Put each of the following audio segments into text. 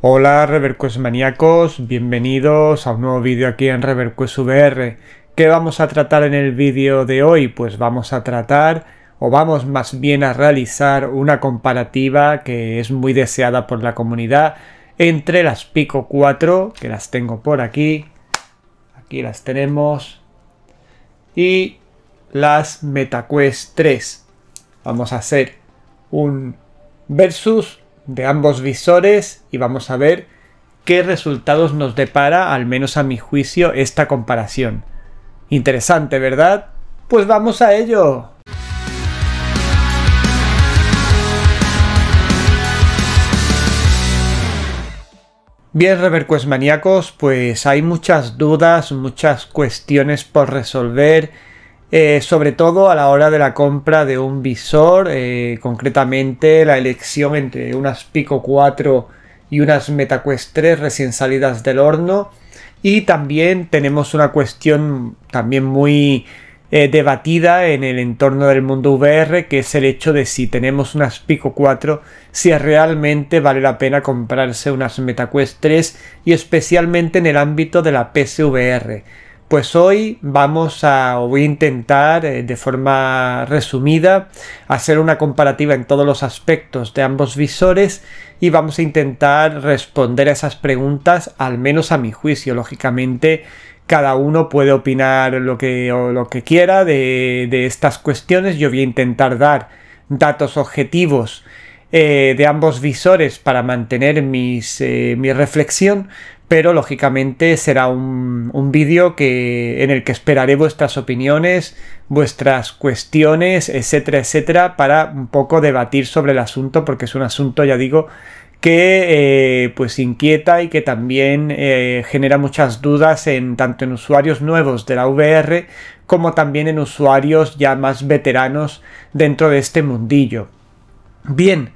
Hola Reverquest maníacos, bienvenidos a un nuevo vídeo aquí en Reverquest VR. ¿Qué vamos a tratar en el vídeo de hoy? Pues vamos a tratar, o vamos más bien a realizar una comparativa que es muy deseada por la comunidad entre las Pico 4, que las tengo por aquí, aquí las tenemos, y las MetaQuest 3. Vamos a hacer un versus de ambos visores y vamos a ver qué resultados nos depara, al menos a mi juicio, esta comparación. Interesante, ¿verdad? Pues vamos a ello. Bien, reverquest maníacos, pues hay muchas dudas, muchas cuestiones por resolver eh, sobre todo a la hora de la compra de un visor, eh, concretamente la elección entre unas Pico 4 y unas MetaQuest 3 recién salidas del horno. Y también tenemos una cuestión también muy eh, debatida en el entorno del mundo VR, que es el hecho de si tenemos unas Pico 4, si realmente vale la pena comprarse unas MetaQuest 3 y especialmente en el ámbito de la PSVR pues hoy vamos a, o voy a intentar eh, de forma resumida hacer una comparativa en todos los aspectos de ambos visores y vamos a intentar responder a esas preguntas, al menos a mi juicio. Lógicamente, cada uno puede opinar lo que, o lo que quiera de, estas cuestiones. Yo voy a intentar dar datos objetivos eh, de ambos visores para mantener eh, mi reflexión, pero lógicamente será un, vídeo que, en el que esperaré vuestras opiniones, vuestras cuestiones, etcétera, etcétera, para un poco debatir sobre el asunto, porque es un asunto, ya digo, que eh, pues inquieta y que también eh, genera muchas dudas en tanto en usuarios nuevos de la VR como también en usuarios ya más veteranos dentro de este mundillo. Bien,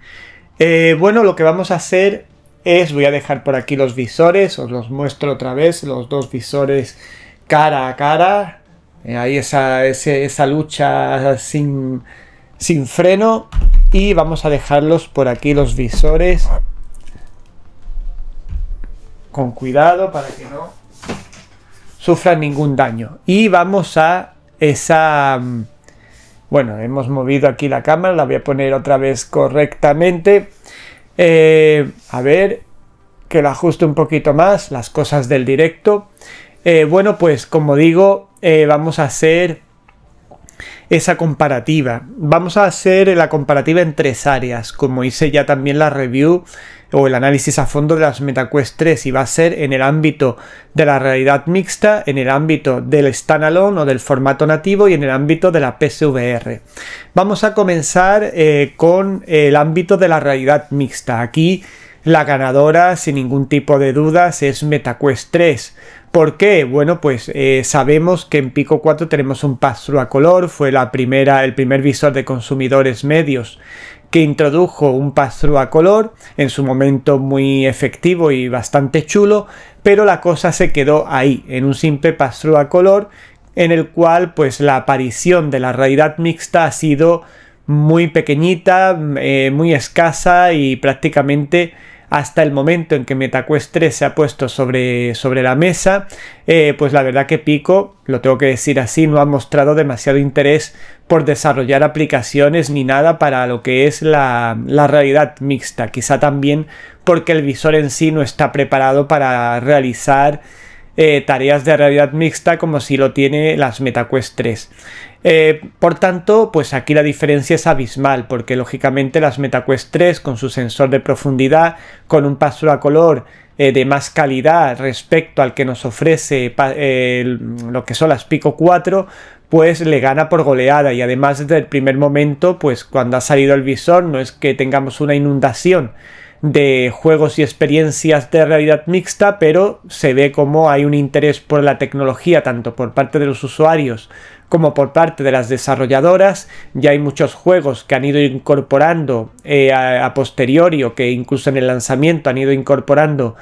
eh, bueno, lo que vamos a hacer es. Voy a dejar por aquí los visores, os los muestro otra vez, los dos visores cara a cara. Eh, ahí esa, lucha sin, sin freno. Y vamos a dejarlos por aquí los visores con cuidado para que no sufran ningún daño. Y vamos a esa... Mm, bueno, hemos movido aquí la cámara, la voy a poner otra vez correctamente eh, a ver, que lo ajuste un poquito más, las cosas del directo. Eh, bueno, pues como digo, eh, vamos a hacer esa comparativa. Vamos a hacer la comparativa en tres áreas, como hice ya también la review o el análisis a fondo de las MetaQuest 3 y va a ser en el ámbito de la realidad mixta, en el ámbito del standalone o del formato nativo y en el ámbito de la PSVR. Vamos a comenzar eh, con el ámbito de la realidad mixta. Aquí la ganadora, sin ningún tipo de dudas, es MetaQuest 3. ¿Por qué? Bueno, pues eh, sabemos que en Pico 4 tenemos un pass a color, fue la primera, el primer visor de consumidores medios que introdujo un pass a color, en su momento muy efectivo y bastante chulo, pero la cosa se quedó ahí, en un simple pass a color, en el cual pues la aparición de la realidad mixta ha sido muy pequeñita, eh, muy escasa y prácticamente hasta el momento en que MetaQuest 3 se ha puesto sobre, sobre la mesa, eh, pues la verdad que Pico, lo tengo que decir así, no ha mostrado demasiado interés por desarrollar aplicaciones ni nada para lo que es la, realidad mixta. Quizá también porque el visor en sí no está preparado para realizar eh, tareas de realidad mixta como si lo tiene las MetaQuest 3. Eh, por tanto, pues aquí la diferencia es abismal, porque lógicamente las MetaQuest 3 con su sensor de profundidad, con un paso a color eh, de más calidad respecto al que nos ofrece lo que son las Pico 4, pues le gana por goleada y además desde el primer momento, pues cuando ha salido el visor no es que tengamos una inundación de juegos y experiencias de realidad mixta, pero se ve como hay un interés por la tecnología, tanto por parte de los usuarios como por parte de las desarrolladoras. Ya hay muchos juegos que han ido incorporando eh, a, posteriori o que incluso en el lanzamiento han ido incorporando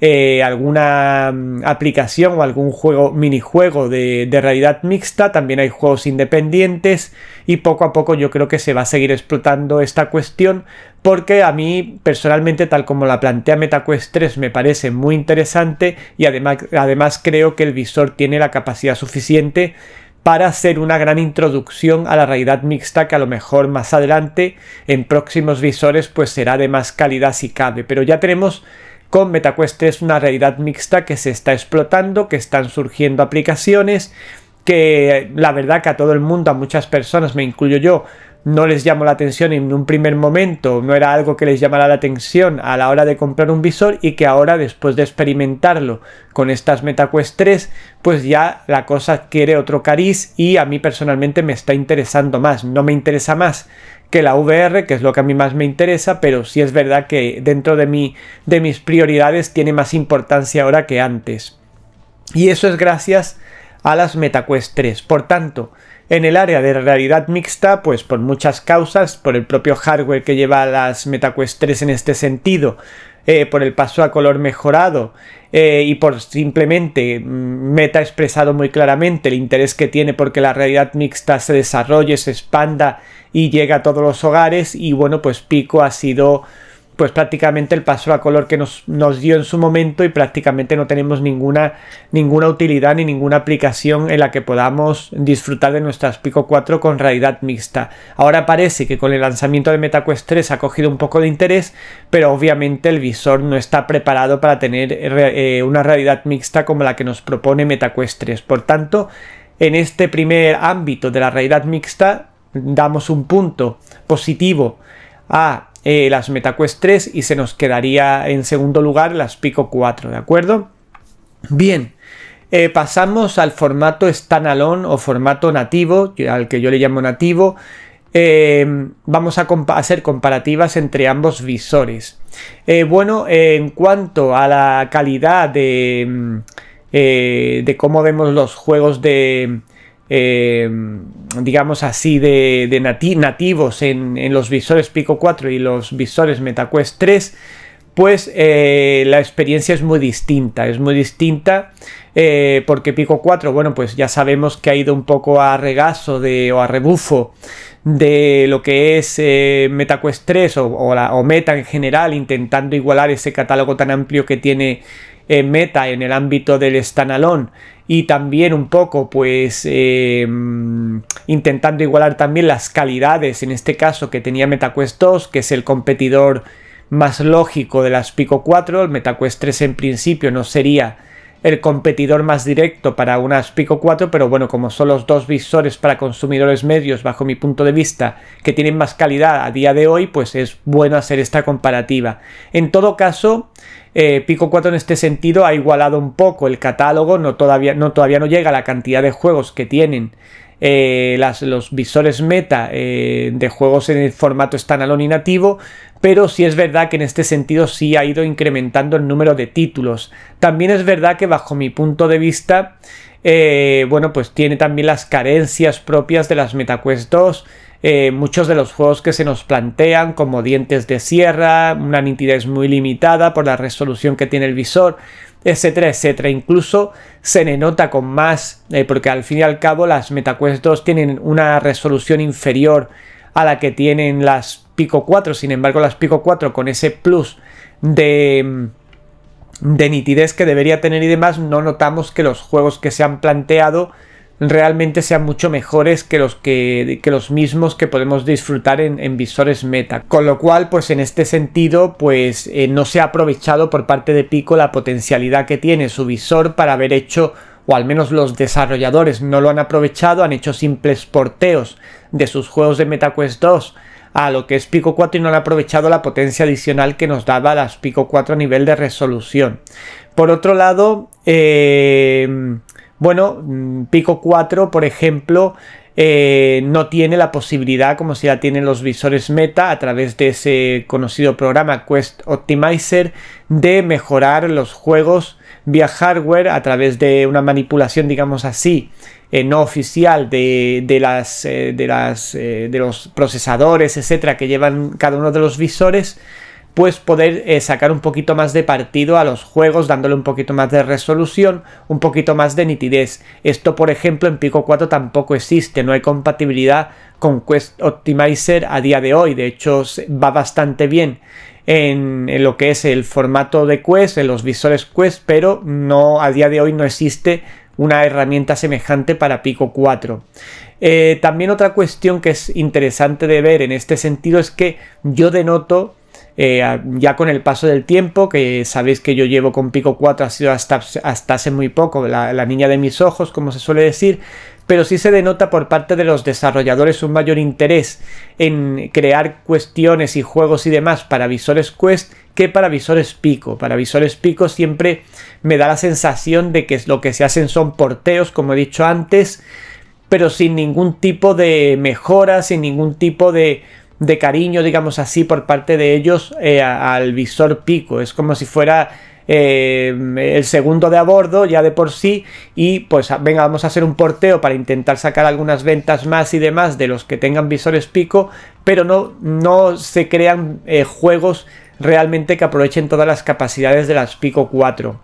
eh, alguna mm, aplicación o algún juego minijuego de realidad mixta. También hay juegos independientes y poco a poco yo creo que se va a seguir explotando esta cuestión porque a mí personalmente tal como la plantea MetaQuest 3 me parece muy interesante y además, además creo que el visor tiene la capacidad suficiente para hacer una gran introducción a la realidad mixta que a lo mejor más adelante en próximos visores pues será de más calidad si cabe, pero ya tenemos con MetaQuest 3 una realidad mixta que se está explotando, que están surgiendo aplicaciones, que la verdad que a todo el mundo, a muchas personas, me incluyo yo, no les llamó la atención en un primer momento, no era algo que les llamara la atención a la hora de comprar un visor y que ahora después de experimentarlo con estas MetaQuest 3, pues ya la cosa adquiere otro cariz y a mí personalmente me está interesando más, no me interesa más que la VR, que es lo que a mí más me interesa, pero sí es verdad que dentro de, mí, de mis prioridades tiene más importancia ahora que antes. Y eso es gracias a las MetaQuest 3. Por tanto, en el área de realidad mixta, pues por muchas causas, por el propio hardware que lleva a las MetaQuest 3 en este sentido, eh, por el paso a color mejorado eh, y por simplemente mm, Meta ha expresado muy claramente el interés que tiene porque la realidad mixta se desarrolle, se expanda y llegue a todos los hogares y bueno, pues Pico ha sido pues prácticamente el paso a color que nos, dio en su momento y prácticamente no tenemos ninguna, ninguna utilidad ni ninguna aplicación en la que podamos disfrutar de nuestras Pico 4 con realidad mixta. Ahora parece que con el lanzamiento de MetaQuest 3 ha cogido un poco de interés, pero obviamente el visor no está preparado para tener eh, una realidad mixta como la que nos propone MetaQuest 3. Por tanto, en este primer ámbito de la realidad mixta damos un punto positivo a eh, las MetaQuest 3 y se nos quedaría en segundo lugar las Pico 4, ¿de acuerdo? Bien, eh, pasamos al formato standalone o formato nativo, al que yo le llamo nativo. Eh, vamos a hacer comparativas entre ambos visores. bueno, en cuanto a la calidad de, mm, de cómo vemos los juegos de, eh, digamos así, de, nativos en, los visores Pico 4 y los visores MetaQuest 3, pues eh, la experiencia es muy distinta, es muy distinta eh, porque Pico 4, bueno, pues ya sabemos que ha ido un poco a regazo de, o a rebufo de lo que es MetaQuest 3 o, Meta en general, intentando igualar ese catálogo tan amplio que tiene Meta en el ámbito del standalone y también un poco pues eh, intentando igualar también las calidades en este caso que tenía MetaQuest 2 que es el competidor más lógico de las Pico 4 el MetaQuest 3 en principio no sería el competidor más directo para unas Pico 4, pero bueno, como son los dos visores para consumidores medios, bajo mi punto de vista, que tienen más calidad a día de hoy, pues es bueno hacer esta comparativa. En todo caso, eh, Pico 4 en este sentido ha igualado un poco el catálogo, no todavía, no, todavía no llega a la cantidad de juegos que tienen eh, las, los visores meta eh, de juegos en el formato standalone y nativo, pero sí es verdad que en este sentido sí ha ido incrementando el número de títulos. También es verdad que bajo mi punto de vista, eh, bueno, pues tiene también las carencias propias de las MetaQuest 2. Eh, muchos de los juegos que se nos plantean, como dientes de sierra, una nitidez muy limitada por la resolución que tiene el visor, etcétera, etcétera. Incluso se le nota con más, eh, porque al fin y al cabo las MetaQuest 2 tienen una resolución inferior a la que tienen las Pico 4. Sin embargo, las Pico 4 con ese plus de, de nitidez que debería tener y demás, no notamos que los juegos que se han planteado realmente sean mucho mejores que los, que, los mismos que podemos disfrutar en, visores meta. Con lo cual, pues en este sentido, pues eh, no se ha aprovechado por parte de Pico la potencialidad que tiene su visor para haber hecho, o al menos los desarrolladores no lo han aprovechado, han hecho simples porteos de sus juegos de MetaQuest 2 a lo que es Pico 4 y no han ha aprovechado la potencia adicional que nos daba las Pico 4 a nivel de resolución. Por otro lado, eh, bueno, mm, Pico 4, por ejemplo, eh, no tiene la posibilidad, como si ya tienen los visores Meta, a través de ese conocido programa Quest Optimizer, de mejorar los juegos vía hardware a través de una manipulación, digamos así, eh, no oficial de, las, de, las eh, eh, de los procesadores, etcétera, que llevan cada uno de los visores, pues poder sacar un poquito más de partido a los juegos, dándole un poquito más de resolución, un poquito más de nitidez. Esto, por ejemplo, en Pico 4 tampoco existe, no hay compatibilidad con Quest Optimizer a día de hoy. De hecho, va bastante bien en, en, lo que es el formato de Quest, en los visores Quest, pero no a día de hoy no existe una herramienta semejante para Pico 4. Eh, también otra cuestión que es interesante de ver en este sentido es que yo denoto eh, ya con el paso del tiempo, que sabéis que yo llevo con Pico 4, ha sido hasta, hace muy poco, la, niña de mis ojos, como se suele decir, pero sí se denota por parte de los desarrolladores un mayor interés en crear cuestiones y juegos y demás para visores Quest que para visores Pico. Para visores Pico siempre me da la sensación de que lo que se hacen son porteos, como he dicho antes, pero sin ningún tipo de mejora, sin ningún tipo de, cariño, digamos así, por parte de ellos eh, al visor pico. Es como si fuera eh, el segundo de a bordo ya de por sí y pues venga vamos a hacer un porteo para intentar sacar algunas ventas más y demás de los que tengan visores pico pero no, no se crean eh, juegos realmente que aprovechen todas las capacidades de las pico 4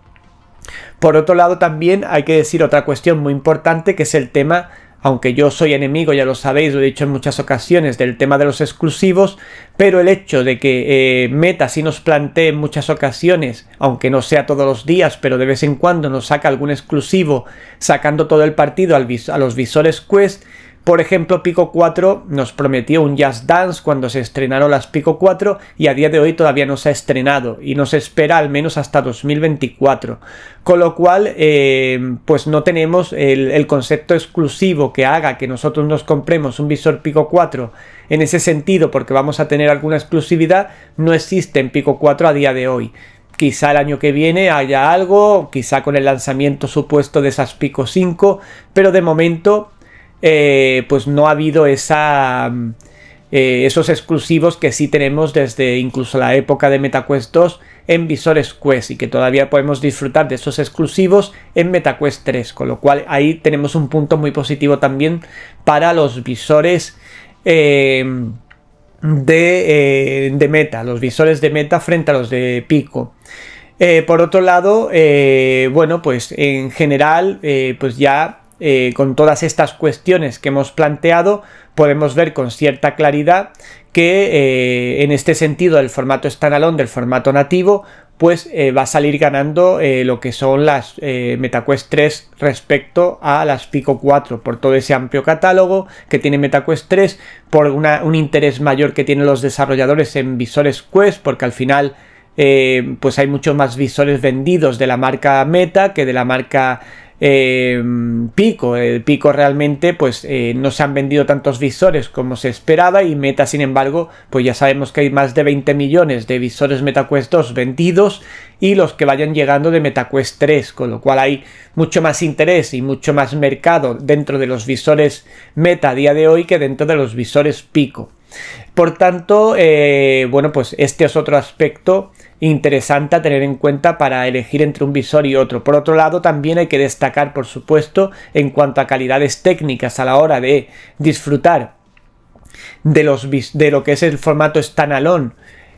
por otro lado, también hay que decir otra cuestión muy importante que es el tema, aunque yo soy enemigo, ya lo sabéis, lo he dicho en muchas ocasiones, del tema de los exclusivos, pero el hecho de que eh, Meta sí nos plantee en muchas ocasiones, aunque no sea todos los días, pero de vez en cuando nos saca algún exclusivo sacando todo el partido a los visores Quest, por ejemplo, Pico 4 nos prometió un Jazz Dance cuando se estrenaron las Pico 4 y a día de hoy todavía no se ha estrenado y nos espera al menos hasta 2024. Con lo cual, eh, pues no tenemos el, el, concepto exclusivo que haga que nosotros nos compremos un visor Pico 4 en ese sentido porque vamos a tener alguna exclusividad, no existe en Pico 4 a día de hoy. Quizá el año que viene haya algo, quizá con el lanzamiento supuesto de esas Pico 5, pero de momento eh, pues no ha habido esa... Mm, eh, esos exclusivos que sí tenemos desde incluso la época de MetaQuest 2 en visores Quest y que todavía podemos disfrutar de esos exclusivos en MetaQuest 3, con lo cual ahí tenemos un punto muy positivo también para los visores eh, de, de, Meta, los visores de Meta frente a los de Pico. por otro lado, bueno, pues en general, pues ya eh, con todas estas cuestiones que hemos planteado, podemos ver con cierta claridad que eh, en este sentido el formato standalone del formato nativo pues eh, va a salir ganando lo que son las MetaQuest 3 respecto a las Pico 4 por todo ese amplio catálogo que tiene MetaQuest 3 por un interés mayor que tienen los desarrolladores en visores Quest porque al final pues hay muchos más visores vendidos de la marca Meta que de la marca Em, pico. El pico realmente, pues eh, no se han vendido tantos visores como se esperaba y Meta, sin embargo, pues ya sabemos que hay más de 20 millones de visores MetaQuest 2 vendidos y los que vayan llegando de MetaQuest 3, con lo cual hay mucho más interés y mucho más mercado dentro de los visores Meta a día de hoy que dentro de los visores pico. Por tanto, eh, bueno, pues este es otro aspecto interesante a tener en cuenta para elegir entre un visor y otro. Por otro lado, también hay que destacar, por supuesto, en cuanto a calidades técnicas a la hora de disfrutar de, los, de lo que es el formato standalone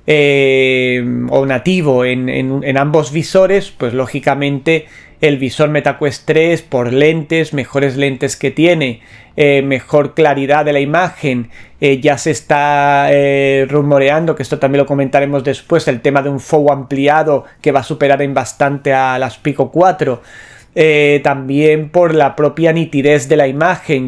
eh, o nativo en, en ambos visores, pues lógicamente el visor MetaQuest 3 por lentes, mejores lentes que tiene, eh, mejor claridad de la imagen. Eh, ya se está eh, rumoreando, que esto también lo comentaremos después, el tema de un FOW ampliado que va a superar en bastante a las Pico 4. también por la propia nitidez de la imagen.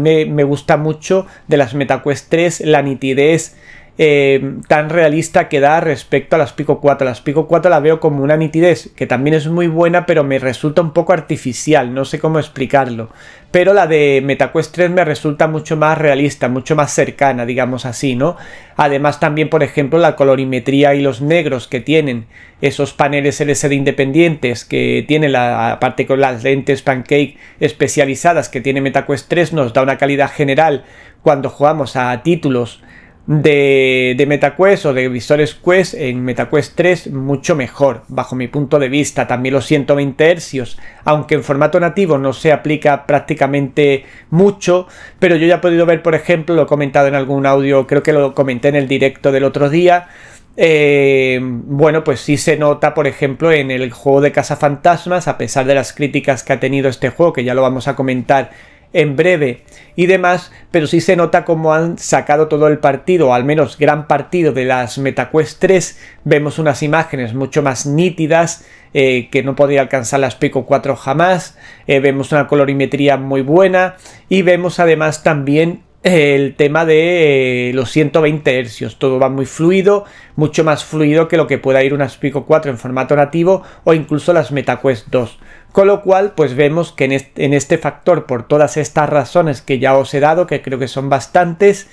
me gusta mucho de las MetaQuest 3 la nitidez eh, tan realista que da respecto a las Pico 4. Las Pico 4 la veo como una nitidez que también es muy buena, pero me resulta un poco artificial, no sé cómo explicarlo. Pero la de MetaQuest 3 me resulta mucho más realista, mucho más cercana, digamos así, ¿no? Además también, por ejemplo, la colorimetría y los negros que tienen esos paneles LSD independientes que tiene la aparte con las lentes pancake especializadas que tiene MetaQuest 3 nos da una calidad general cuando jugamos a títulos de, MetaQuest o de visores Quest en MetaQuest 3 mucho mejor, bajo mi punto de vista. También los 120 Hz, aunque en formato nativo no se aplica prácticamente mucho, pero yo ya he podido ver, por ejemplo, lo he comentado en algún audio, creo que lo comenté en el directo del otro día. Eh, bueno, pues sí se nota, por ejemplo, en el juego de Cazafantasmas, a pesar de las críticas que ha tenido este juego, que ya lo vamos a comentar en breve y demás, pero sí se nota cómo han sacado todo el partido, al menos gran partido de las MetaQuest 3. Vemos unas imágenes mucho más nítidas eh, que no podía alcanzar las Pico 4 jamás. Eh, vemos una colorimetría muy buena y vemos además también eh, el tema de los 120 hercios. Todo va muy fluido, mucho más fluido que lo que pueda ir unas Pico 4 en formato nativo o incluso las MetaQuest 2. Con lo cual, pues vemos que en este, factor, por todas estas razones que ya os he dado, que creo que son bastantes,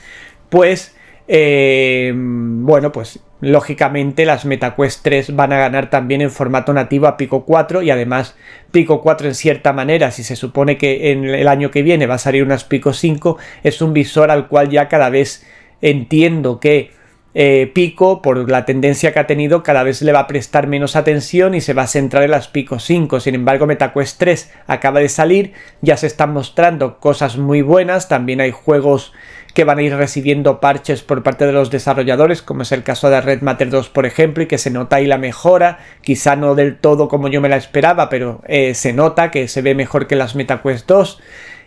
pues, eh, bueno, pues lógicamente las MetaQuest 3 van a ganar también en formato nativo a Pico 4 y además Pico 4 en cierta manera, si se supone que en el año que viene va a salir unas Pico 5, es un visor al cual ya cada vez entiendo que eh, pico, por la tendencia que ha tenido, cada vez le va a prestar menos atención y se va a centrar en las Pico 5. Sin embargo, MetaQuest 3 acaba de salir, ya se están mostrando cosas muy buenas, también hay juegos que van a ir recibiendo parches por parte de los desarrolladores, como es el caso de Red Matter 2, por ejemplo, y que se nota ahí la mejora, quizá no del todo como yo me la esperaba, pero eh, se nota que se ve mejor que las MetaQuest 2,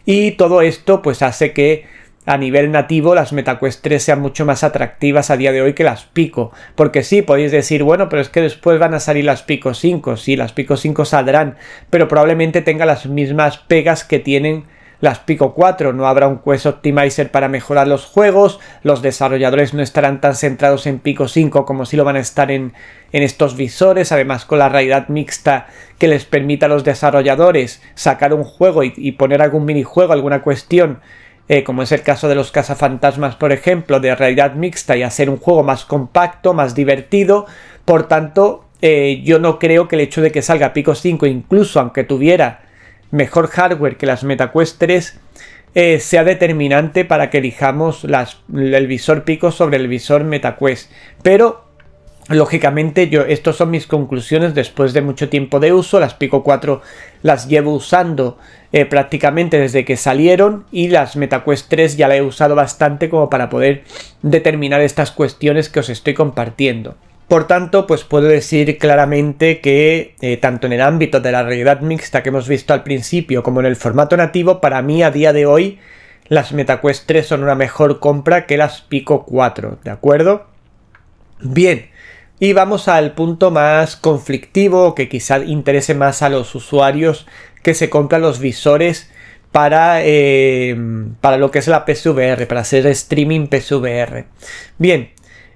y todo esto pues hace que a nivel nativo las MetaQuest 3 sean mucho más atractivas a día de hoy que las Pico. Porque sí, podéis decir, bueno, pero es que después van a salir las Pico 5. Sí, las Pico 5 saldrán, pero probablemente tenga las mismas pegas que tienen las Pico 4. No habrá un Quest Optimizer para mejorar los juegos, los desarrolladores no estarán tan centrados en Pico 5 como si lo van a estar en, estos visores, además con la realidad mixta que les permita a los desarrolladores sacar un juego y poner algún minijuego, alguna cuestión eh, como es el caso de los cazafantasmas, por ejemplo, de realidad mixta y hacer un juego más compacto, más divertido. Por tanto, eh, yo no creo que el hecho de que salga Pico 5, incluso aunque tuviera mejor hardware que las MetaQuest 3, eh, sea determinante para que elijamos el visor Pico sobre el visor MetaQuest. Pero Lógicamente, yo, estas son mis conclusiones después de mucho tiempo de uso. Las Pico 4 las llevo usando eh, prácticamente desde que salieron y las MetaQuest 3 ya la he usado bastante como para poder determinar estas cuestiones que os estoy compartiendo. Por tanto, pues puedo decir claramente que eh, tanto en el ámbito de la realidad mixta que hemos visto al principio como en el formato nativo, para mí a día de hoy las MetaQuest 3 son una mejor compra que las Pico 4, ¿de acuerdo? Bien. Y vamos al punto más conflictivo que quizá interese más a los usuarios que se compran los visores para, eh, para lo que es la PSVR, para hacer streaming PSVR. Bien,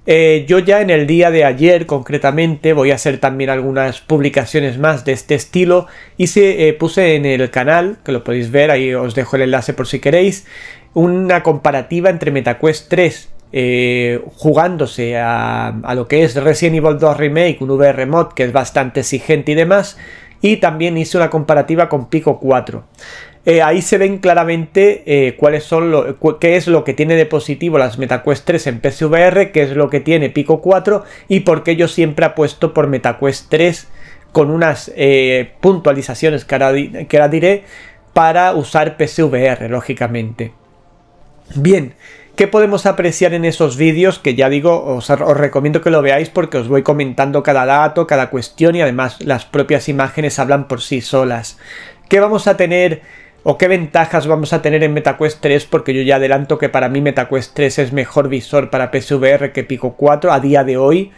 eh, yo ya en el día de ayer concretamente voy a hacer también algunas publicaciones más de este estilo y se eh, puse en el canal, que lo podéis ver, ahí os dejo el enlace por si queréis, una comparativa entre MetaQuest 3 eh, jugándose a, lo que es Resident Evil 2 Remake, un VR mod que es bastante exigente y demás, y también hice una comparativa con Pico 4. Eh, ahí se ven claramente eh, cuáles son lo, qué es lo que tiene de positivo las MetaQuest 3 en PCVR qué es lo que tiene Pico 4 y por qué yo siempre apuesto por MetaQuest 3 con unas puntualizaciones que ahora, diré para usar PCVR, lógicamente. Bien, ¿Qué podemos apreciar en esos vídeos? Que ya digo, os, recomiendo que lo veáis porque os voy comentando cada dato, cada cuestión y además las propias imágenes hablan por sí solas. ¿Qué vamos a tener o qué ventajas vamos a tener en MetaQuest 3? Porque yo ya adelanto que para mí MetaQuest 3 es mejor visor para PSVR que Pico 4 a día de hoy.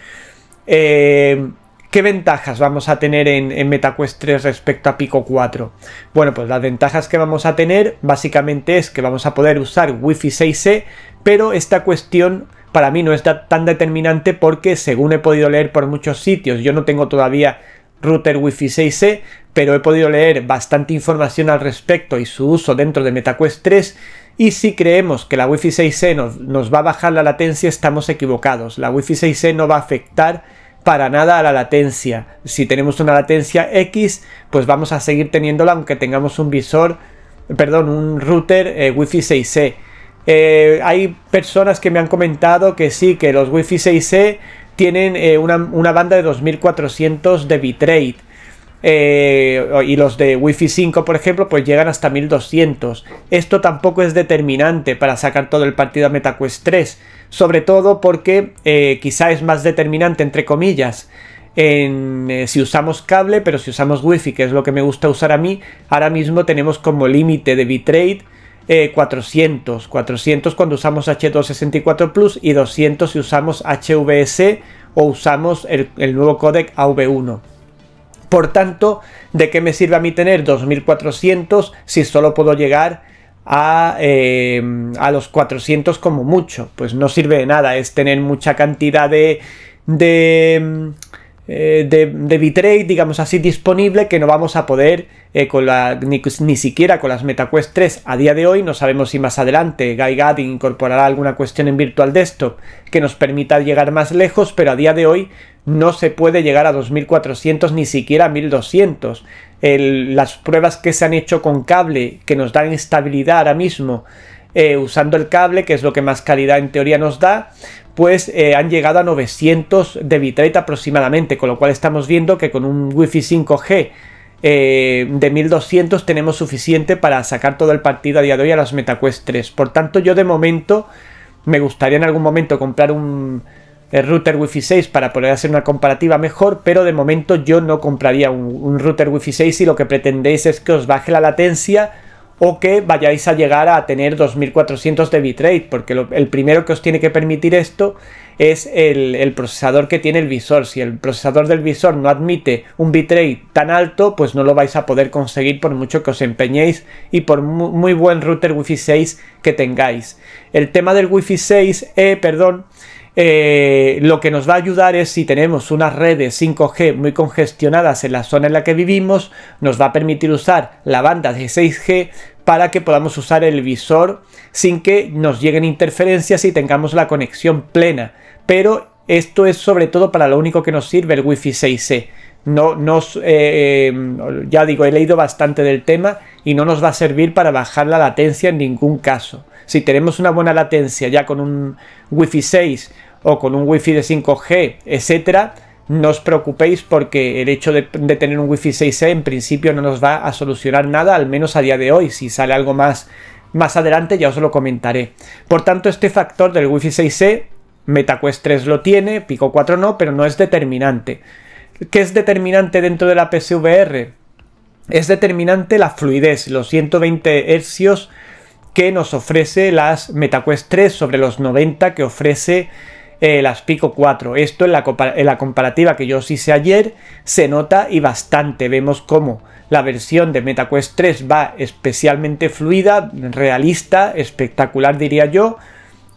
Eh, ¿Qué ventajas vamos a tener en, MetaQuest 3 respecto a Pico 4? Bueno, pues las ventajas que vamos a tener básicamente es que vamos a poder usar Wi-Fi 6E, pero esta cuestión para mí no es tan determinante porque según he podido leer por muchos sitios, yo no tengo todavía router Wi-Fi 6E, pero he podido leer bastante información al respecto y su uso dentro de MetaQuest 3 y si creemos que la Wi-Fi 6E nos, nos va a bajar la latencia estamos equivocados. La Wi-Fi 6E no va a afectar para nada a la latencia. Si tenemos una latencia X, pues vamos a seguir teniéndola aunque tengamos un visor, perdón, un router eh, wifi Wi-Fi 6 c eh, hay personas que me han comentado que sí, que los Wi-Fi 6 c tienen eh, una, banda de 2400 de bitrate. y los de Wi-Fi 5, por ejemplo, pues llegan hasta 1200. Esto tampoco es determinante para sacar todo el partido a MetaQuest 3, sobre todo porque eh, quizá es más determinante, entre comillas, eh, si usamos cable, pero si usamos wifi, que es lo que me gusta usar a mí, ahora mismo tenemos como límite de bitrate 400, eh, 400 cuando usamos H264 Plus y 200 si usamos HVS o usamos el, nuevo codec AV1. Por tanto, ¿de qué me sirve a mí tener 2400 si solo puedo llegar Em, a, los 400 como mucho. Pues no sirve de nada, es tener mucha cantidad de em, eh, de, de, bitrate, digamos así, disponible que no vamos a poder eh, ni, siquiera con las MetaQuest 3 a día de hoy. No sabemos si más adelante GuyGad incorporará alguna cuestión en Virtual Desktop que nos permita llegar más lejos, pero a día de hoy no se puede llegar a 2400 ni siquiera a 1200. las pruebas que se han hecho con cable que nos dan estabilidad ahora mismo eh, usando el cable, que es lo que más calidad en teoría nos da, pues eh, han llegado a 900 de bitrate aproximadamente, con lo cual estamos viendo que con un Wi-Fi 5G eh, de 1200 tenemos suficiente para sacar todo el partido a día de hoy a las MetaQuest 3. Por tanto, yo de momento me gustaría en algún momento comprar un eh, router Wi-Fi 6 para poder hacer una comparativa mejor, pero de momento yo no compraría un, un router Wi-Fi 6 si lo que pretendéis es que os baje la latencia o que vayáis a llegar a tener 2400 de bitrate, porque el primero que os tiene que permitir esto es el, procesador que tiene el visor. Si el procesador del visor no admite un bitrate tan alto, pues no lo vais a poder conseguir por mucho que os empeñéis y por muy, buen router Wi-Fi 6 que tengáis. El tema del Wi-Fi 6, eh, perdón, eh, lo que nos va a ayudar es si tenemos unas redes 5G muy congestionadas en la zona en la que vivimos, nos va a permitir usar la banda de 6G para que podamos usar el visor sin que nos lleguen interferencias y tengamos la conexión plena. Pero esto es sobre todo para lo único que nos sirve el Wi-Fi 6E. No, eh, em, ya digo, he leído bastante del tema y no nos va a servir para bajar la latencia en ningún caso. Si tenemos una buena latencia ya con un Wi-Fi 6 o con un Wi-Fi de 5G, etcétera, no os preocupéis porque el hecho de, tener un Wi-Fi 6E en principio no nos va a solucionar nada, al menos a día de hoy. Si sale algo más, más adelante ya os lo comentaré. Por tanto, este factor del Wi-Fi 6E, MetaQuest 3 lo tiene, Pico 4 no, pero no es determinante. ¿Qué es determinante dentro de la PCVR? Es determinante la fluidez, los 120 Hz que nos ofrece las MetaQuest 3 sobre los 90 que ofrece eh, las Pico 4. Esto en la, comparativa que yo os hice ayer se nota y bastante. Vemos cómo la versión de MetaQuest 3 va especialmente fluida, realista, espectacular diría yo.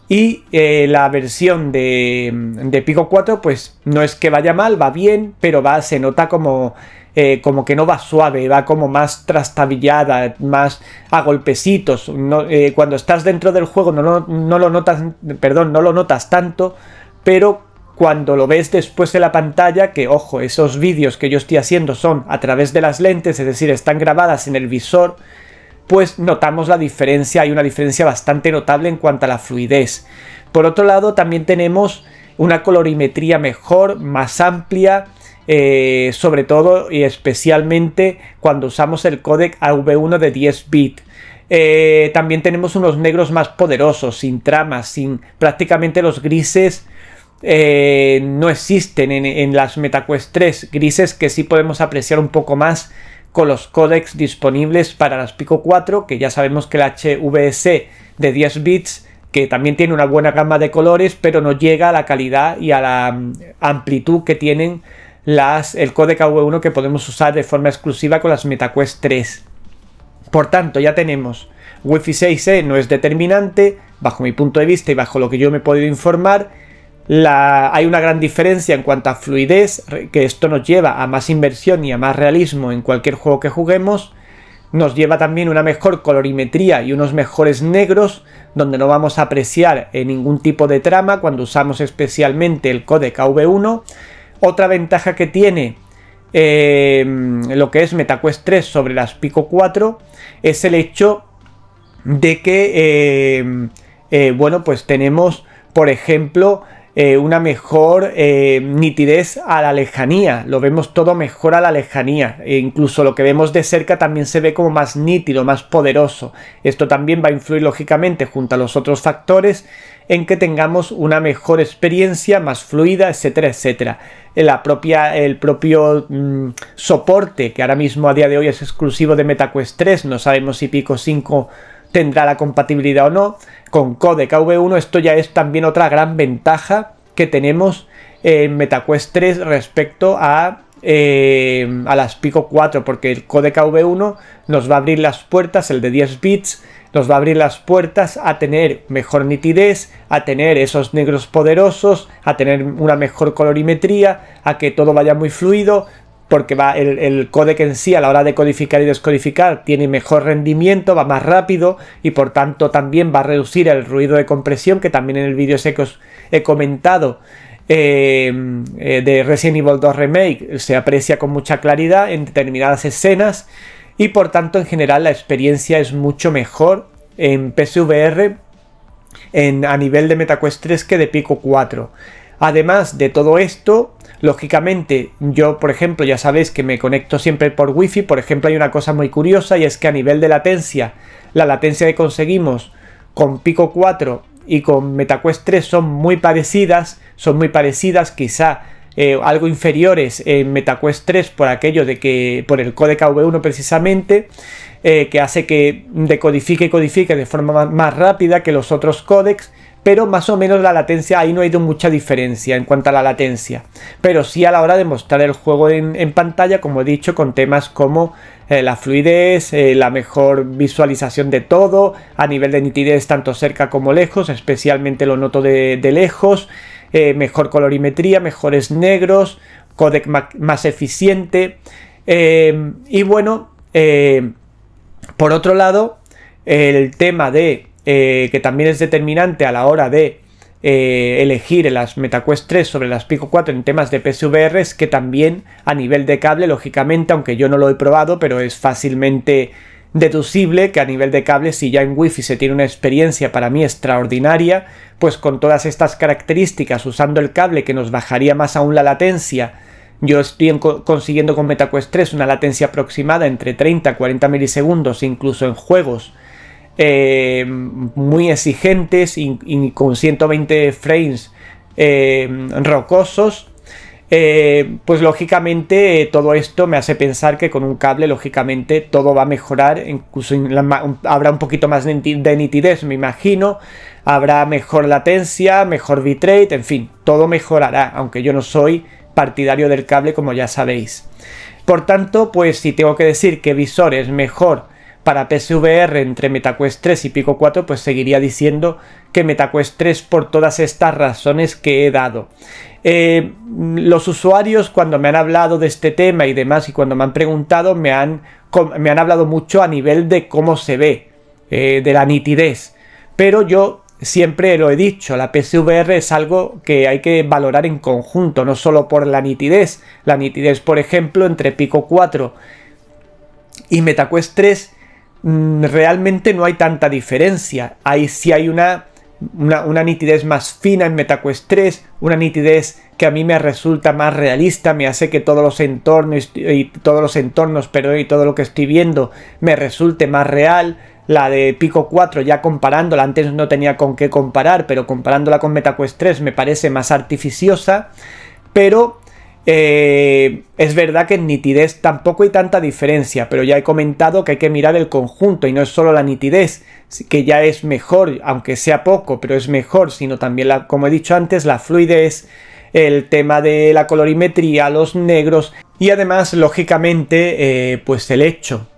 Y eh, la versión de, Pico 4, pues no es que vaya mal, va bien, pero va, se nota como, eh, como que no va suave, va como más trastabillada, más a golpecitos. cuando estás dentro del juego no lo notas, perdón, no lo notas tanto, pero cuando lo ves después de la pantalla, que ojo, esos vídeos que yo estoy haciendo son a través de las lentes, es decir, están grabadas en el visor, pues notamos la diferencia, hay una diferencia bastante notable en cuanto a la fluidez. Por otro lado, también tenemos una colorimetría mejor, más amplia, eh, sobre todo y especialmente cuando usamos el codec AV1 de 10 bits. Eh, también tenemos unos negros más poderosos, sin tramas, sin prácticamente los grises eh, no existen en, las MetaQuest 3, grises que sí podemos apreciar un poco más con los codecs disponibles para las Pico 4, que ya sabemos que el HVS de 10 bits, que también tiene una buena gama de colores, pero no llega a la calidad y a la mm, amplitud que tienen las, el codec AV1 que podemos usar de forma exclusiva con las MetaQuest 3. Por tanto, ya tenemos Wi-Fi 6E no es determinante, bajo mi punto de vista y bajo lo que yo me he podido informar, hay una gran diferencia en cuanto a fluidez, que esto nos lleva a más inversión y a más realismo en cualquier juego que juguemos. Nos lleva también una mejor colorimetría y unos mejores negros, donde no vamos a apreciar eh, ningún tipo de trama cuando usamos especialmente el codec AV1. Otra ventaja que tiene em, lo que es MetaQuest 3 sobre las Pico 4 es el hecho de que, em, eh, bueno, pues tenemos, por ejemplo, eh, una mejor eh, nitidez a la lejanía, lo vemos todo mejor a la lejanía, e incluso lo que vemos de cerca también se ve como más nítido, más poderoso. Esto también va a influir lógicamente junto a los otros factores en que tengamos una mejor experiencia, más fluida, etcétera, etcétera. La propia, el propio mm, soporte que ahora mismo a día de hoy es exclusivo de MetaQuest 3, no sabemos si Pico 5 tendrá la compatibilidad o no. Con codec AV1 esto ya es también otra gran ventaja que tenemos en MetaQuest 3 respecto a, eh, a las Pico 4, porque el codec AV1 nos va a abrir las puertas, el de 10 bits, nos va a abrir las puertas a tener mejor nitidez, a tener esos negros poderosos, a tener una mejor colorimetría, a que todo vaya muy fluido, porque va el, el codec en sí a la hora de codificar y descodificar tiene mejor rendimiento, va más rápido y por tanto también va a reducir el ruido de compresión que también en el vídeo secos que os he comentado em, eh, de Resident Evil 2 Remake se aprecia con mucha claridad en determinadas escenas y por tanto en general la experiencia es mucho mejor en PSVR en, a nivel de MetaQuest 3 que de Pico 4. Además de todo esto, Lógicamente, yo, por ejemplo, ya sabéis que me conecto siempre por wifi Por ejemplo, hay una cosa muy curiosa y es que a nivel de latencia, la latencia que conseguimos con Pico 4 y con MetaQuest 3 son muy parecidas, son muy parecidas, quizá eh, algo inferiores en MetaQuest 3 por aquello de que por el codec V1 precisamente. Eh, que hace que decodifique y codifique de forma más, rápida que los otros códecs, pero más o menos la latencia, ahí no ha ido mucha diferencia en cuanto a la latencia, pero sí a la hora de mostrar el juego en, pantalla, como he dicho, con temas como eh, la fluidez, eh, la mejor visualización de todo, a nivel de nitidez tanto cerca como lejos, especialmente lo noto de, lejos, mejor colorimetría, mejores negros, codec más eficiente, y bueno, por otro lado, el tema de eh, que también es determinante a la hora de eh, elegir las MetaQuest 3 sobre las Pico 4 en temas de PSVR es que también a nivel de cable, lógicamente, aunque yo no lo he probado, pero es fácilmente deducible que a nivel de cable, si ya en Wi-Fi se tiene una experiencia para mí extraordinaria, pues con todas estas características, usando el cable que nos bajaría más aún la latencia, yo estoy consiguiendo con MetaQuest 3 una latencia aproximada entre 30 a 40 milisegundos, incluso en juegos eh, muy exigentes y, con 120 frames eh, rocosos. Eh, pues lógicamente todo esto me hace pensar que con un cable lógicamente todo va a mejorar, incluso habrá un poquito más de nitidez me imagino, habrá mejor latencia, mejor bitrate, en fin, todo mejorará, aunque yo no soy partidario del cable, como ya sabéis. Por tanto, pues si tengo que decir que Visor es mejor para PSVR entre MetaQuest 3 y Pico 4, pues seguiría diciendo que MetaQuest 3 por todas estas razones que he dado. Eh, los usuarios cuando me han hablado de este tema y demás y cuando me han preguntado me han, me han hablado mucho a nivel de cómo se ve, eh, de la nitidez. Pero yo siempre lo he dicho, la PSVR es algo que hay que valorar en conjunto, no solo por la nitidez. La nitidez, por ejemplo, entre Pico 4 y MetaQuest 3 mm, realmente no hay tanta diferencia. Ahí sí hay una, una, nitidez más fina en MetaQuest 3, una nitidez que a mí me resulta más realista, me hace que todos los entornos y todos los entornos, y todo lo que estoy viendo me resulte más real la de Pico 4 ya comparándola, antes no tenía con qué comparar, pero comparándola con MetaQuest 3 me parece más artificiosa, pero eh, es verdad que en nitidez tampoco hay tanta diferencia, pero ya he comentado que hay que mirar el conjunto y no es solo la nitidez, que ya es mejor, aunque sea poco, pero es mejor, sino también, la, como he dicho antes, la fluidez, el tema de la colorimetría, los negros y además, lógicamente, eh, pues el hecho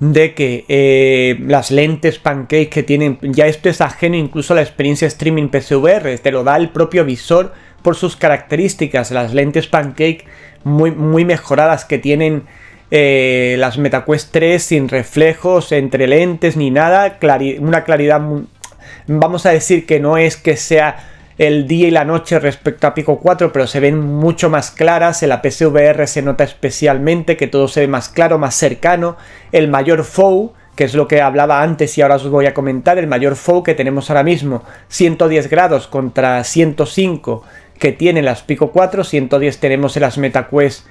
de que eh, las lentes pancake que tienen, ya esto es ajeno incluso a la experiencia streaming PCVR, te lo da el propio visor por sus características, las lentes pancake muy, muy mejoradas que tienen eh, las MetaQuest 3 sin reflejos entre lentes ni nada, una claridad, vamos a decir que no es que sea el día y la noche respecto a Pico 4, pero se ven mucho más claras. En la PSVR se nota especialmente que todo se ve más claro, más cercano. El mayor FOU, que es lo que hablaba antes y ahora os voy a comentar, el mayor FOU que tenemos ahora mismo, 110 grados contra 105 que tienen las Pico 4, 110 tenemos en las MetaQuest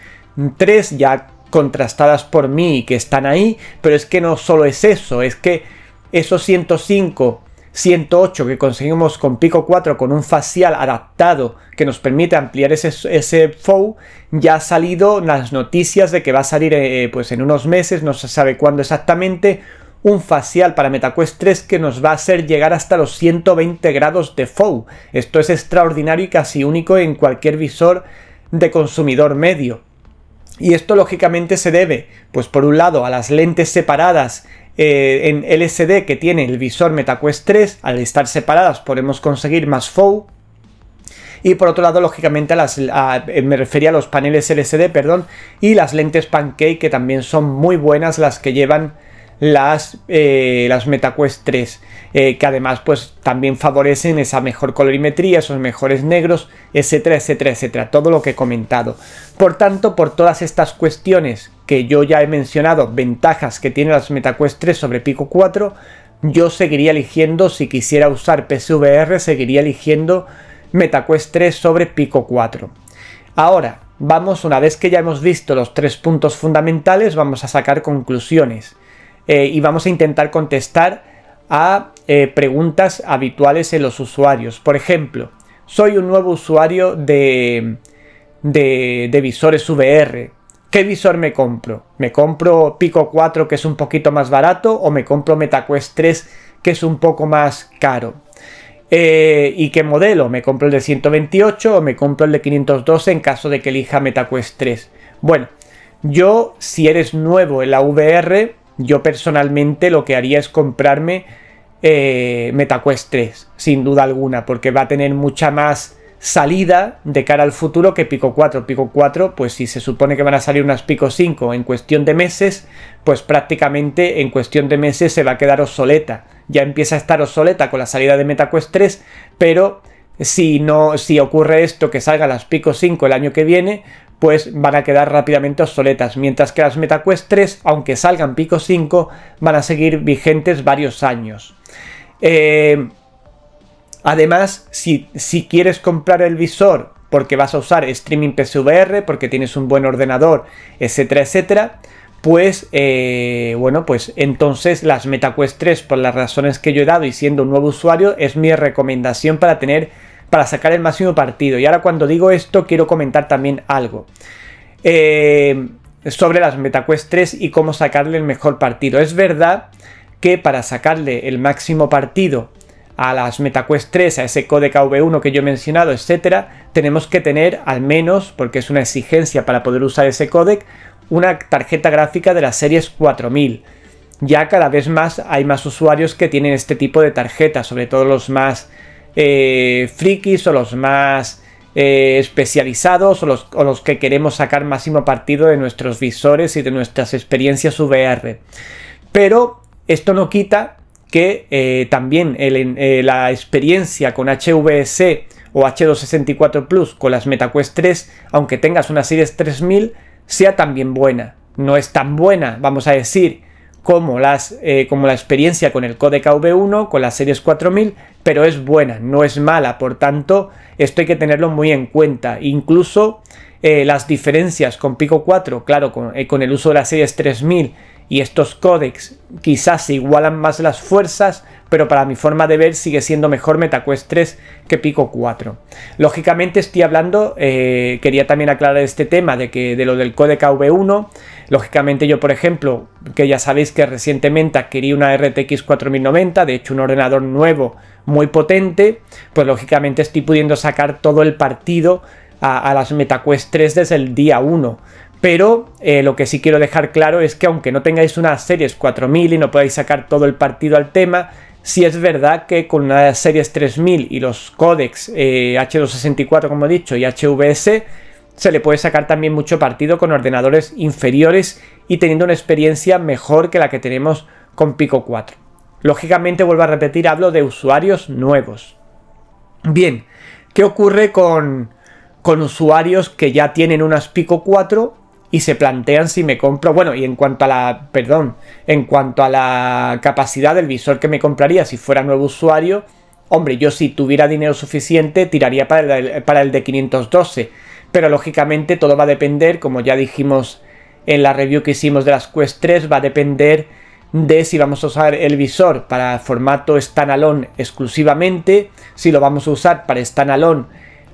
3 ya contrastadas por mí y que están ahí, pero es que no solo es eso, es que esos 105 108 que conseguimos con Pico 4 con un facial adaptado que nos permite ampliar ese, ese FOU, ya ha salido las noticias de que va a salir eh, eh, pues en unos meses, no se sabe cuándo exactamente, un facial para MetaQuest 3 que nos va a hacer llegar hasta los 120 grados de FOU. Esto es extraordinario y casi único en cualquier visor de consumidor medio. Y esto lógicamente se debe, pues por un lado, a las lentes separadas eh, en LCD que tiene el visor MetaQuest 3, al estar separadas podemos conseguir más FOU. Y por otro lado, lógicamente, eh, me refería a los paneles LCD, perdón, y las lentes Pancake, que también son muy buenas las que llevan las, eh, las MetaQuest 3. Eh, que además pues también favorecen esa mejor colorimetría, esos mejores negros, etcétera, etcétera, etcétera, todo lo que he comentado. Por tanto, por todas estas cuestiones que yo ya he mencionado, ventajas que tienen las MetaQuest 3 sobre Pico 4, yo seguiría eligiendo, si quisiera usar PSVR, seguiría eligiendo MetaQuest 3 sobre Pico 4. Ahora, vamos, una vez que ya hemos visto los tres puntos fundamentales, vamos a sacar conclusiones eh, y vamos a intentar contestar a eh, preguntas habituales en los usuarios. Por ejemplo, soy un nuevo usuario de, de, visores VR. ¿Qué visor me compro? ¿Me compro Pico 4 que es un poquito más barato o me compro MetaQuest 3 que es un poco más caro? Eh, ¿Y qué modelo? ¿Me compro el de 128 o me compro el de 512 en caso de que elija MetaQuest 3? Bueno, yo si eres nuevo en la VR, yo personalmente lo que haría es comprarme eh, MetaQuest 3, sin duda alguna, porque va a tener mucha más salida de cara al futuro que Pico 4. Pico 4, pues si se supone que van a salir unas Pico 5 en cuestión de meses, pues prácticamente en cuestión de meses se va a quedar obsoleta. Ya empieza a estar obsoleta con la salida de MetaQuest 3, pero si no si ocurre esto que salga las Pico 5 el año que viene, pues van a quedar rápidamente obsoletas, mientras que las MetaQuest 3, aunque salgan Pico 5, van a seguir vigentes varios años. Eh, además, si, quieres comprar el visor porque vas a usar streaming PSVR, porque tienes un buen ordenador, etcétera, etcétera, pues eh, bueno, pues entonces las MetaQuest 3, por las razones que yo he dado y siendo un nuevo usuario, es mi recomendación para tener para sacar el máximo partido. Y ahora cuando digo esto quiero comentar también algo. Eh, sobre las MetaQuest 3 y cómo sacarle el mejor partido. Es verdad que para sacarle el máximo partido a las MetaQuest 3, a ese código AV1 que yo he mencionado, etcétera, tenemos que tener al menos, porque es una exigencia para poder usar ese codec, una tarjeta gráfica de las series 4000. Ya cada vez más hay más usuarios que tienen este tipo de tarjetas, sobre todo los más eh, frikis o los más eh, especializados o los, que queremos sacar máximo partido de nuestros visores y de nuestras experiencias VR. Pero esto no quita que eh, también la experiencia con HVC o H264 Plus con las MetaQuest 3, aunque tengas una Series 3000, sea también buena. No es tan buena, vamos a decir, como, las, eh, como la experiencia con el codec AV1, con las series 4000, pero es buena, no es mala, por tanto, esto hay que tenerlo muy en cuenta. Incluso eh, las diferencias con Pico 4, claro, eh, con, el uso de las series 3000 y estos Codecs, quizás se igualan más las fuerzas, pero para mi forma de ver sigue siendo mejor MetaQuest 3 que Pico 4. Lógicamente estoy hablando, quería también aclarar este tema de que de lo del Codec AV1, Lógicamente yo, por ejemplo, que ya sabéis que recientemente adquirí una RTX 4090, de hecho un ordenador nuevo muy potente, pues lógicamente estoy pudiendo sacar todo el partido a, las MetaQuest 3 desde el día 1. Pero eh, lo que sí quiero dejar claro es que aunque no tengáis una series 4000 y no podáis sacar todo el partido al tema, si sí es verdad que con una series 3000 y los códecs H264, eh, como he dicho, y HVS, se le puede sacar también mucho partido con ordenadores inferiores y teniendo una experiencia mejor que la que tenemos con Pico 4. Lógicamente, vuelvo a repetir, hablo de usuarios nuevos. Bien, ¿qué ocurre con, usuarios que ya tienen unas Pico 4 y se plantean si me compro, bueno, y en cuanto a la, perdón, en cuanto a la capacidad del visor que me compraría si fuera nuevo usuario, hombre, yo si tuviera dinero suficiente tiraría para el, para el de 512 pero lógicamente todo va a depender, como ya dijimos en la review que hicimos de las Quest 3, va a depender de si vamos a usar el visor para formato standalone exclusivamente, si lo vamos a usar para standalone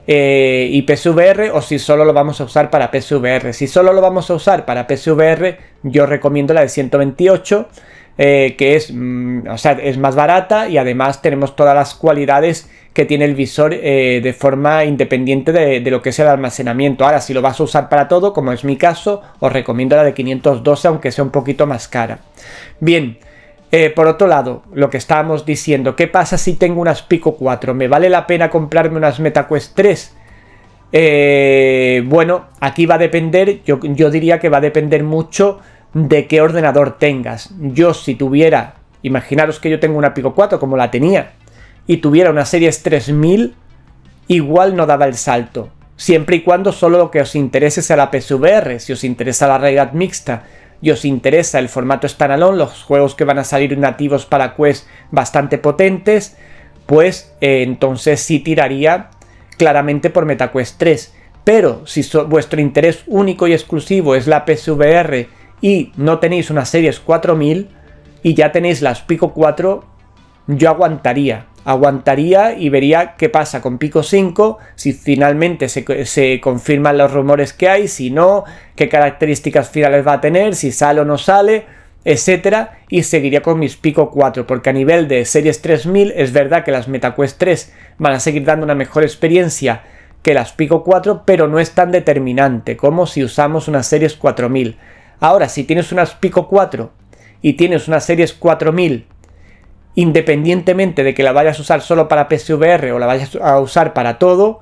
eh, y PSVR o si solo lo vamos a usar para PSVR. Si solo lo vamos a usar para PSVR, yo recomiendo la de 128 eh, que es, mm, es más barata y además tenemos todas las cualidades que tiene el visor eh, de forma independiente de, lo que es el almacenamiento. Ahora, si lo vas a usar para todo, como es mi caso, os recomiendo la de 512, aunque sea un poquito más cara. Bien. Eh, por otro lado, lo que estábamos diciendo, ¿qué pasa si tengo unas Pico 4? ¿Me vale la pena comprarme unas MetaQuest 3? bueno, aquí va a depender, yo, yo, diría que va a depender mucho de qué ordenador tengas. Yo si tuviera, imaginaros que yo tengo una Pico 4 como la tenía, y tuviera una serie 3000, igual no daba el salto. Siempre y cuando solo lo que os interese sea la PSVR, si os interesa la realidad mixta y os interesa el formato standalone, los juegos que van a salir nativos para Quest bastante potentes, pues eh, entonces sí tiraría claramente por MetaQuest 3. Pero si vuestro interés único y exclusivo es la PSVR y no tenéis unas series 4000 y ya tenéis las Pico 4, yo aguantaría. Aguantaría y vería qué pasa con Pico 5, si finalmente se, confirman los rumores que hay, si no, qué características finales va a tener, si sale o no sale etcétera, y seguiría con mis Pico 4, porque a nivel de series 3000 es verdad que las MetaQuest 3 van a seguir dando una mejor experiencia que las Pico 4, pero no es tan determinante como si usamos unas series 4000. Ahora, si tienes unas Pico 4 y tienes unas series 4000, independientemente de que la vayas a usar solo para PSVR o la vayas a usar para todo,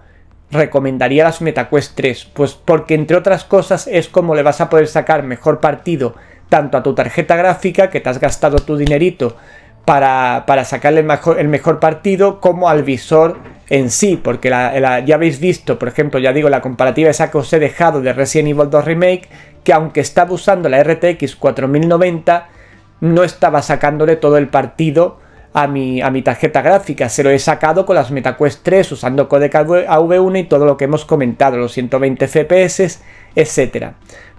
recomendaría las MetaQuest 3, pues porque entre otras cosas es como le vas a poder sacar mejor partido tanto a tu tarjeta gráfica, que te has gastado tu dinerito para, para sacarle el mejor, partido, como al visor en sí, porque ya habéis visto, por ejemplo, ya digo, la comparativa esa que os he dejado de Resident Evil 2 Remake, que aunque estaba usando la RTX 4090, no estaba sacándole todo el partido a mi, a mi tarjeta gráfica. Se lo he sacado con las MetaQuest 3, usando codec AV1 y todo lo que hemos comentado, los 120 FPS, etc.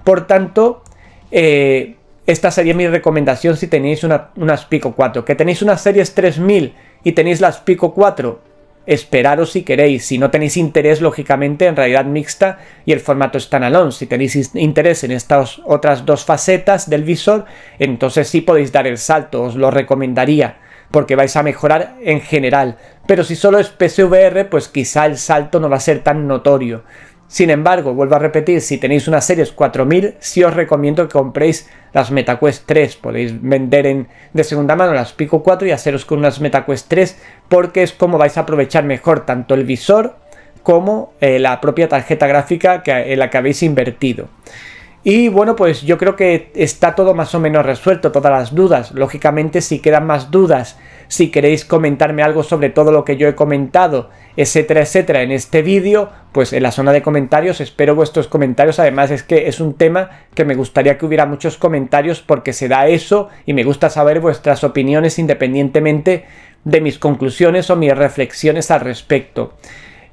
Por tanto, eh, esta sería mi recomendación si tenéis unas Pico 4. Que tenéis unas series 3000 y tenéis las Pico 4 esperaros si queréis. Si no tenéis interés, lógicamente, en realidad mixta y el formato standalone. Si tenéis interés en estas otras dos facetas del visor, entonces sí podéis dar el salto, os lo recomendaría, porque vais a mejorar en general. Pero si solo es PCVR pues quizá el salto no va a ser tan notorio. Sin embargo, vuelvo a repetir, si tenéis unas series 4000, sí os recomiendo que compréis las MetaQuest 3. Podéis vender en, de segunda mano las Pico 4 y haceros con unas MetaQuest 3 porque es como vais a aprovechar mejor tanto el visor como eh, la propia tarjeta gráfica que, en la que habéis invertido. Y bueno, pues yo creo que está todo más o menos resuelto, todas las dudas. Lógicamente, si quedan más dudas si queréis comentarme algo sobre todo lo que yo he comentado, etcétera, etcétera, en este vídeo, pues en la zona de comentarios espero vuestros comentarios. Además es que es un tema que me gustaría que hubiera muchos comentarios porque se da eso y me gusta saber vuestras opiniones independientemente de mis conclusiones o mis reflexiones al respecto.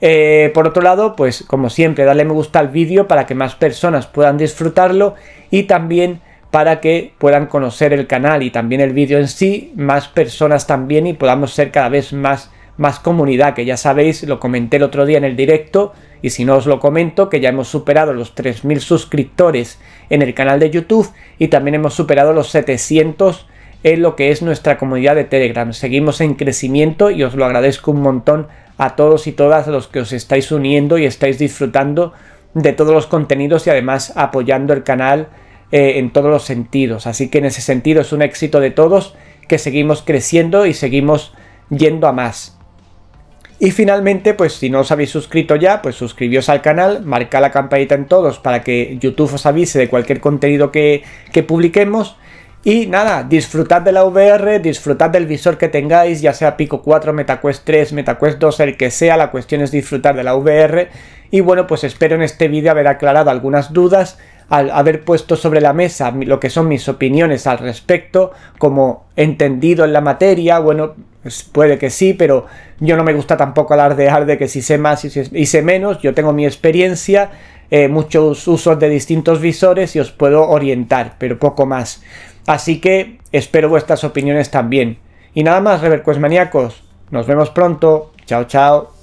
Eh, por otro lado, pues como siempre, dale me gusta al vídeo para que más personas puedan disfrutarlo y también para que puedan conocer el canal y también el vídeo en sí, más personas también y podamos ser cada vez más, más comunidad, que ya sabéis, lo comenté el otro día en el directo y si no os lo comento, que ya hemos superado los 3.000 suscriptores en el canal de YouTube y también hemos superado los 700 en lo que es nuestra comunidad de Telegram. Seguimos en crecimiento y os lo agradezco un montón a todos y todas los que os estáis uniendo y estáis disfrutando de todos los contenidos y además apoyando el canal eh, en todos los sentidos. Así que en ese sentido es un éxito de todos que seguimos creciendo y seguimos yendo a más. Y finalmente, pues si no os habéis suscrito ya, pues suscribíos al canal, marca la campanita en todos para que YouTube os avise de cualquier contenido que, que publiquemos. Y nada, disfrutad de la VR, disfrutad del visor que tengáis, ya sea Pico 4, MetaQuest 3, MetaQuest 2, el que sea, la cuestión es disfrutar de la VR. Y bueno, pues espero en este vídeo haber aclarado algunas dudas, al haber puesto sobre la mesa lo que son mis opiniones al respecto, como entendido en la materia, bueno, pues puede que sí, pero yo no me gusta tampoco alardear de que si sé más y si sé menos, yo tengo mi experiencia, eh, muchos usos de distintos visores y os puedo orientar, pero poco más. Así que espero vuestras opiniones también. Y nada más, revercues maníacos. Nos vemos pronto. Chao, chao.